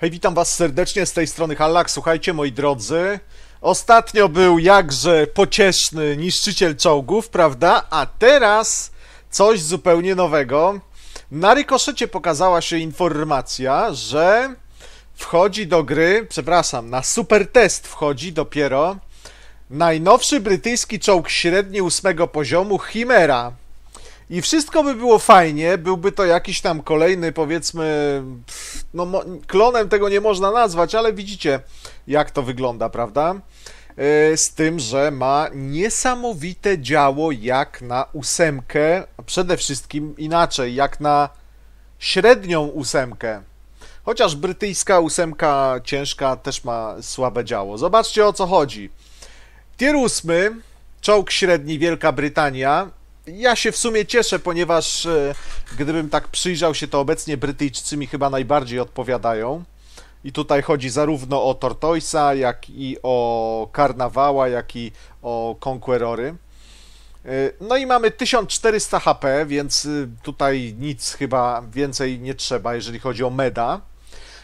Hej, witam was serdecznie z tej strony Hallak. Słuchajcie, moi drodzy, ostatnio był jakże pocieszny niszczyciel czołgów, prawda? A teraz coś zupełnie nowego. Na rykoszecie pokazała się informacja, że wchodzi do gry, przepraszam, na super test wchodzi dopiero najnowszy brytyjski czołg średni ósmego poziomu Chimera. I wszystko by było fajnie, byłby to jakiś tam kolejny, powiedzmy, no klonem tego nie można nazwać, ale widzicie, jak to wygląda, prawda? E, z tym, że ma niesamowite działo jak na ósemkę, przede wszystkim inaczej, jak na średnią ósemkę. Chociaż brytyjska ósemka ciężka też ma słabe działo. Zobaczcie o co chodzi. Tier ósmy, czołg średni Wielka Brytania ja się w sumie cieszę, ponieważ e, gdybym tak przyjrzał się, to obecnie Brytyjczycy mi chyba najbardziej odpowiadają. I tutaj chodzi zarówno o Tortoisa, jak i o Karnawała, jak i o Conquerory. E, no i mamy 1400 HP, więc e, tutaj nic chyba więcej nie trzeba, jeżeli chodzi o meda.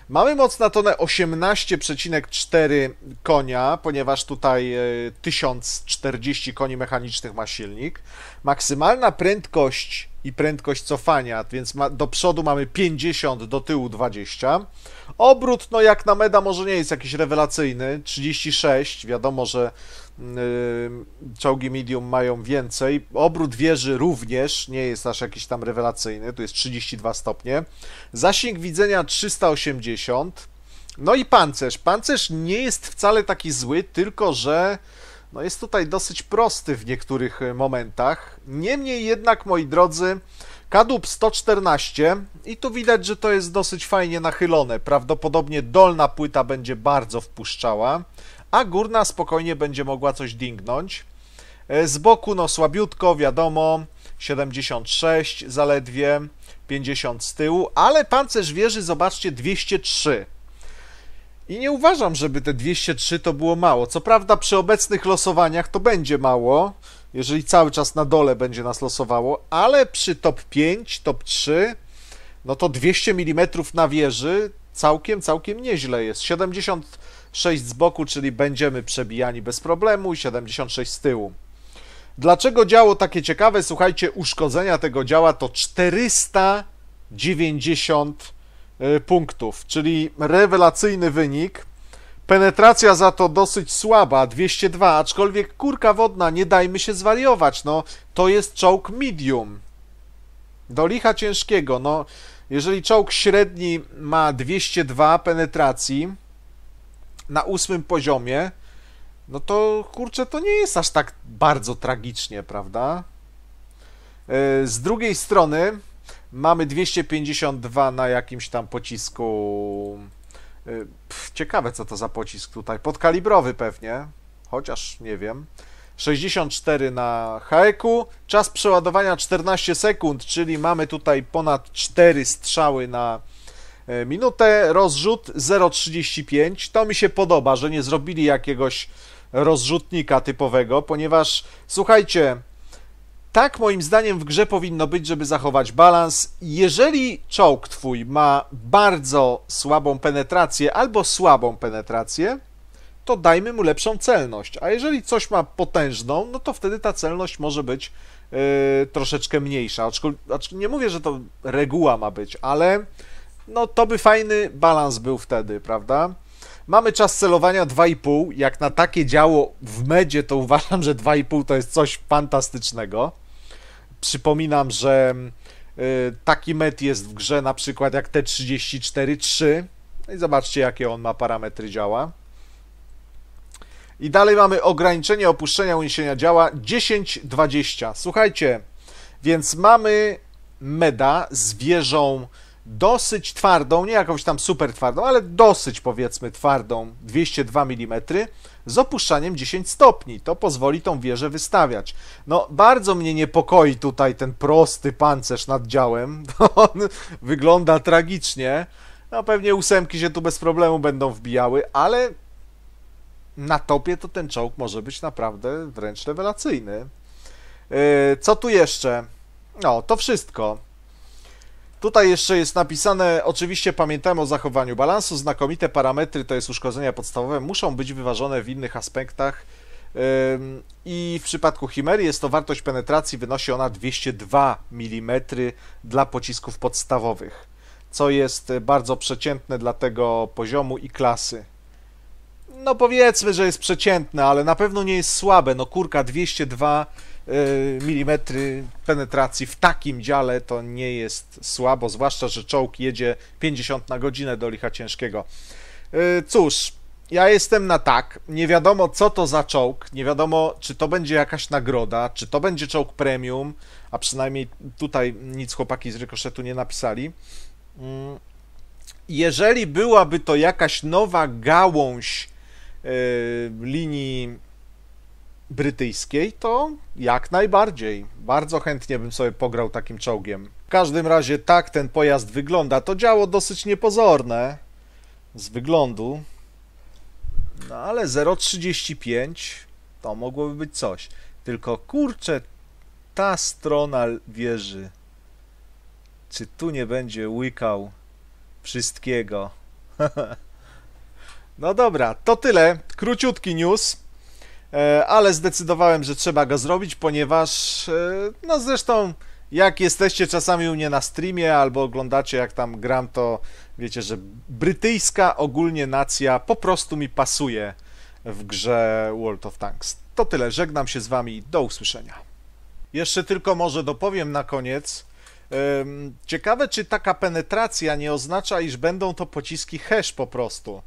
Mamy moc na tonę 18,4 konia, ponieważ tutaj 1040 e, koni mechanicznych ma silnik. Maksymalna prędkość i prędkość cofania, więc ma, do przodu mamy 50, do tyłu 20. Obrót, no jak na meda, może nie jest jakiś rewelacyjny, 36, wiadomo, że yy, czołgi medium mają więcej. Obrót wieży również nie jest aż jakiś tam rewelacyjny, tu jest 32 stopnie. Zasięg widzenia 380. No i pancerz. Pancerz nie jest wcale taki zły, tylko że no jest tutaj dosyć prosty w niektórych e, momentach. Niemniej jednak, moi drodzy, kadłub 114 i tu widać, że to jest dosyć fajnie nachylone. Prawdopodobnie dolna płyta będzie bardzo wpuszczała, a górna spokojnie będzie mogła coś dingnąć. E, z boku, no słabiutko, wiadomo, 76 zaledwie, 50 z tyłu, ale pancerz wieży, zobaczcie, 203. I nie uważam, żeby te 203 to było mało. Co prawda przy obecnych losowaniach to będzie mało, jeżeli cały czas na dole będzie nas losowało, ale przy top 5, top 3, no to 200 mm na wieży całkiem, całkiem nieźle jest. 76 z boku, czyli będziemy przebijani bez problemu i 76 z tyłu. Dlaczego działo takie ciekawe? Słuchajcie, uszkodzenia tego działa to 490 Y, punktów, czyli rewelacyjny wynik. Penetracja za to dosyć słaba, 202, aczkolwiek kurka wodna, nie dajmy się zwariować, no to jest czołg medium. Do licha ciężkiego, no jeżeli czołg średni ma 202 penetracji na ósmym poziomie, no to kurczę, to nie jest aż tak bardzo tragicznie, prawda? Y, z drugiej strony Mamy 252 na jakimś tam pocisku. Y, pff, ciekawe, co to za pocisk tutaj. Podkalibrowy pewnie, chociaż nie wiem. 64 na haeku. Czas przeładowania 14 sekund, czyli mamy tutaj ponad 4 strzały na y, minutę. Rozrzut 0,35. To mi się podoba, że nie zrobili jakiegoś rozrzutnika typowego, ponieważ słuchajcie, tak moim zdaniem w grze powinno być, żeby zachować balans. Jeżeli czołg twój ma bardzo słabą penetrację albo słabą penetrację, to dajmy mu lepszą celność. A jeżeli coś ma potężną, no to wtedy ta celność może być yy, troszeczkę mniejsza. Aczkolwiek nie mówię, że to reguła ma być, ale no to by fajny balans był wtedy, prawda? Mamy czas celowania 2,5. Jak na takie działo w medzie, to uważam, że 2,5 to jest coś fantastycznego. Przypominam, że mm, y, taki met jest w grze na przykład jak T34-3 no i zobaczcie jakie on ma parametry działa. I dalej mamy ograniczenie opuszczenia uniesienia działa 10-20. Słuchajcie, więc mamy meda z wieżą dosyć twardą, nie jakąś tam super twardą, ale dosyć powiedzmy twardą 202 mm z opuszczaniem 10 stopni. To pozwoli tą wieżę wystawiać. No, bardzo mnie niepokoi tutaj ten prosty pancerz nad działem. On wygląda tragicznie. No, pewnie ósemki się tu bez problemu będą wbijały, ale na topie to ten czołg może być naprawdę wręcz rewelacyjny. Yy, co tu jeszcze? No, to wszystko. Tutaj jeszcze jest napisane, oczywiście pamiętamy o zachowaniu balansu, znakomite parametry, to jest uszkodzenia podstawowe, muszą być wyważone w innych aspektach i w przypadku Chimery jest to wartość penetracji, wynosi ona 202 mm dla pocisków podstawowych, co jest bardzo przeciętne dla tego poziomu i klasy. No powiedzmy, że jest przeciętne, ale na pewno nie jest słabe, no kurka 202 mm Y, milimetry penetracji w takim dziale to nie jest słabo, zwłaszcza, że czołg jedzie 50 na godzinę do licha ciężkiego. Y, cóż, ja jestem na tak. Nie wiadomo, co to za czołg, nie wiadomo, czy to będzie jakaś nagroda, czy to będzie czołg premium, a przynajmniej tutaj nic chłopaki z Rykoszetu nie napisali. Mm, jeżeli byłaby to jakaś nowa gałąź y, linii brytyjskiej, to jak najbardziej. Bardzo chętnie bym sobie pograł takim czołgiem. W każdym razie tak ten pojazd wygląda. To działo dosyć niepozorne z wyglądu. No ale 0,35 to mogłoby być coś. Tylko kurczę, ta strona wieży. Czy tu nie będzie łykał wszystkiego? no dobra, to tyle. Króciutki news. E, ale zdecydowałem, że trzeba go zrobić, ponieważ e, no zresztą jak jesteście czasami u mnie na streamie albo oglądacie jak tam gram, to wiecie, że brytyjska ogólnie nacja po prostu mi pasuje w grze World of Tanks. To tyle, żegnam się z wami, do usłyszenia. Jeszcze tylko może dopowiem na koniec. Ciekawe, czy taka penetracja nie oznacza, iż będą to pociski hash po prostu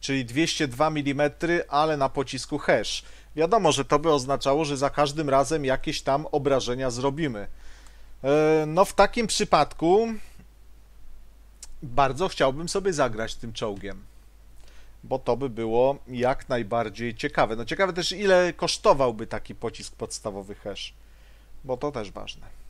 czyli 202 mm, ale na pocisku hash. Wiadomo, że to by oznaczało, że za każdym razem jakieś tam obrażenia zrobimy. E, no w takim przypadku bardzo chciałbym sobie zagrać tym czołgiem, bo to by było jak najbardziej ciekawe. No ciekawe też ile kosztowałby taki pocisk podstawowy hash, bo to też ważne.